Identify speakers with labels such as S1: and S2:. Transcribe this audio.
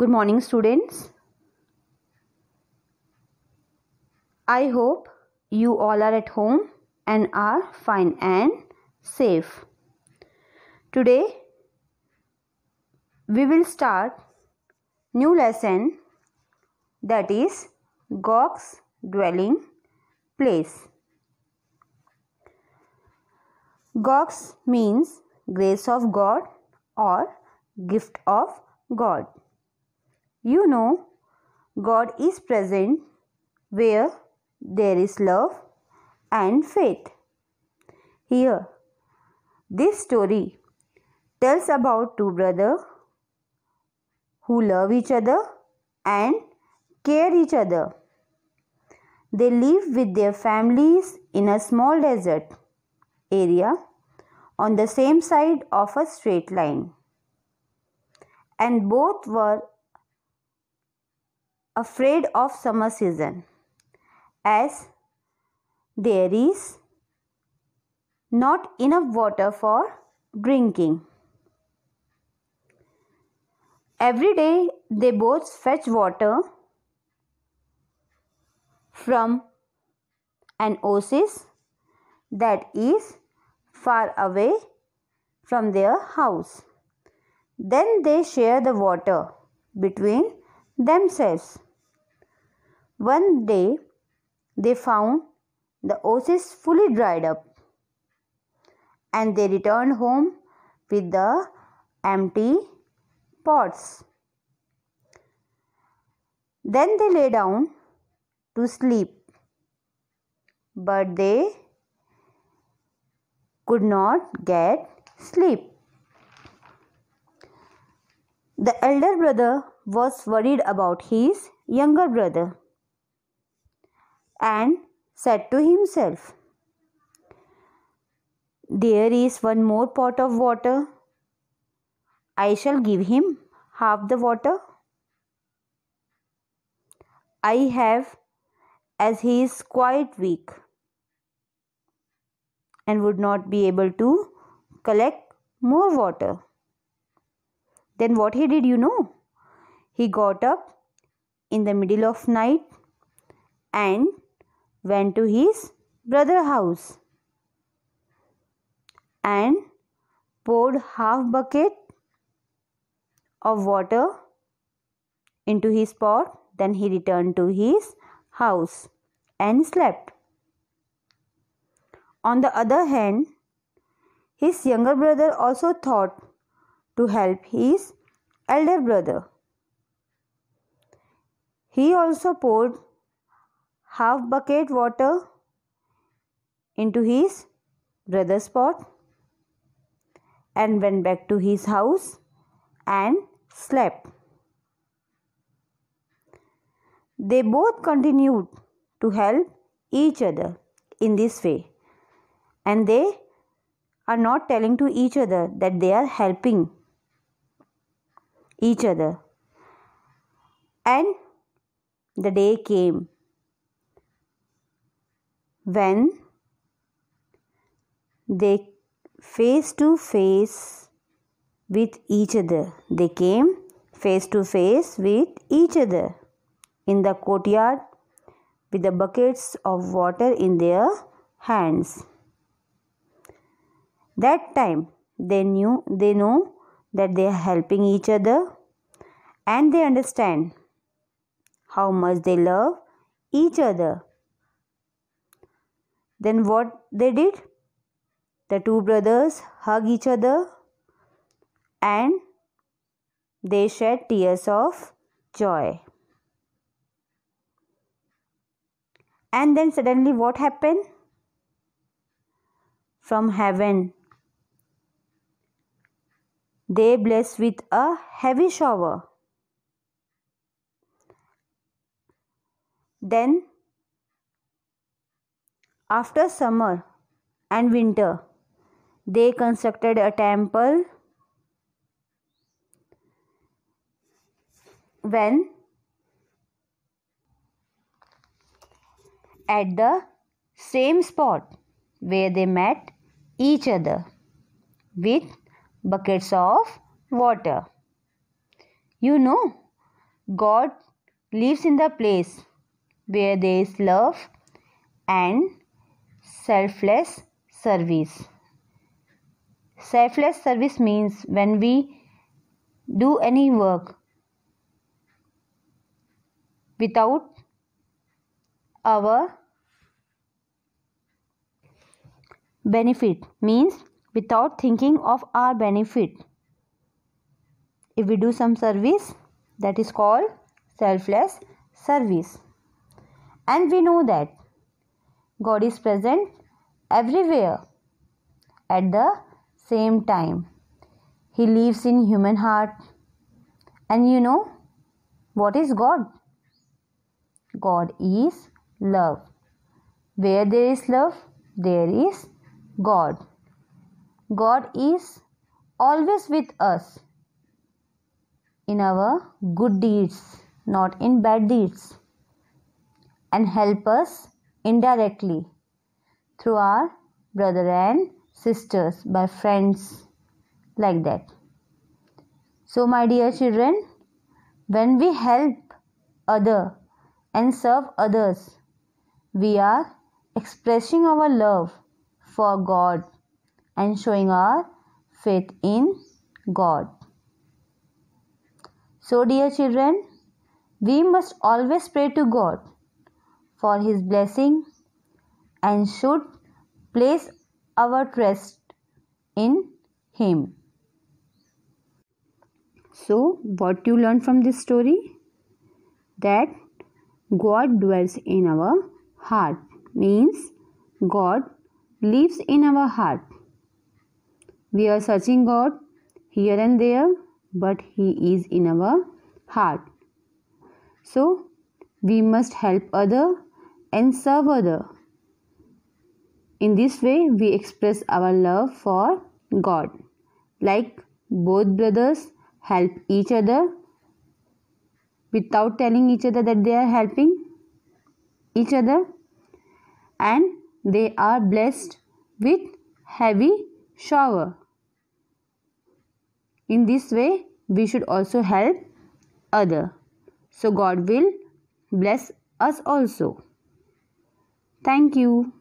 S1: good morning students i hope you all are at home and are fine and safe today we will start new lesson that is gog's dwelling place gog's means grace of god or gift of god you know, God is present where there is love and faith. Here, this story tells about two brothers who love each other and care each other. They live with their families in a small desert area on the same side of a straight line. And both were afraid of summer season as there is not enough water for drinking. Every day they both fetch water from an oasis that is far away from their house. Then they share the water between themselves. One day, they found the oasis fully dried up and they returned home with the empty pots. Then they lay down to sleep, but they could not get sleep. The elder brother was worried about his younger brother and said to himself, There is one more pot of water. I shall give him half the water. I have, as he is quite weak and would not be able to collect more water. Then what he did, you know? He got up in the middle of night and went to his brother's house and poured half bucket of water into his pot then he returned to his house and slept on the other hand his younger brother also thought to help his elder brother he also poured half bucket water into his brother's pot and went back to his house and slept. They both continued to help each other in this way and they are not telling to each other that they are helping each other. And the day came when they face to face with each other. They came face to face with each other in the courtyard with the buckets of water in their hands. That time they knew they know that they are helping each other and they understand how much they love each other. Then what they did? The two brothers hug each other and they shed tears of joy. And then suddenly what happened? From heaven, they blessed with a heavy shower. Then after summer and winter, they constructed a temple. When at the same spot where they met each other with buckets of water. You know, God lives in the place where there is love and selfless service. Selfless service means when we do any work without our benefit means without thinking of our benefit if we do some service that is called selfless service and we know that God is present everywhere at the same time. He lives in human heart. And you know what is God? God is love. Where there is love, there is God. God is always with us in our good deeds, not in bad deeds, and help us indirectly through our brother and sisters by friends like that so my dear children when we help other and serve others we are expressing our love for god and showing our faith in god so dear children we must always pray to god for His blessing and should place our trust in Him. So, what you learn from this story? That God dwells in our heart means God lives in our heart. We are searching God here and there, but He is in our heart. So, we must help other and serve other. In this way, we express our love for God. Like both brothers help each other without telling each other that they are helping each other and they are blessed with heavy shower. In this way, we should also help other. So God will bless us also. Thank you.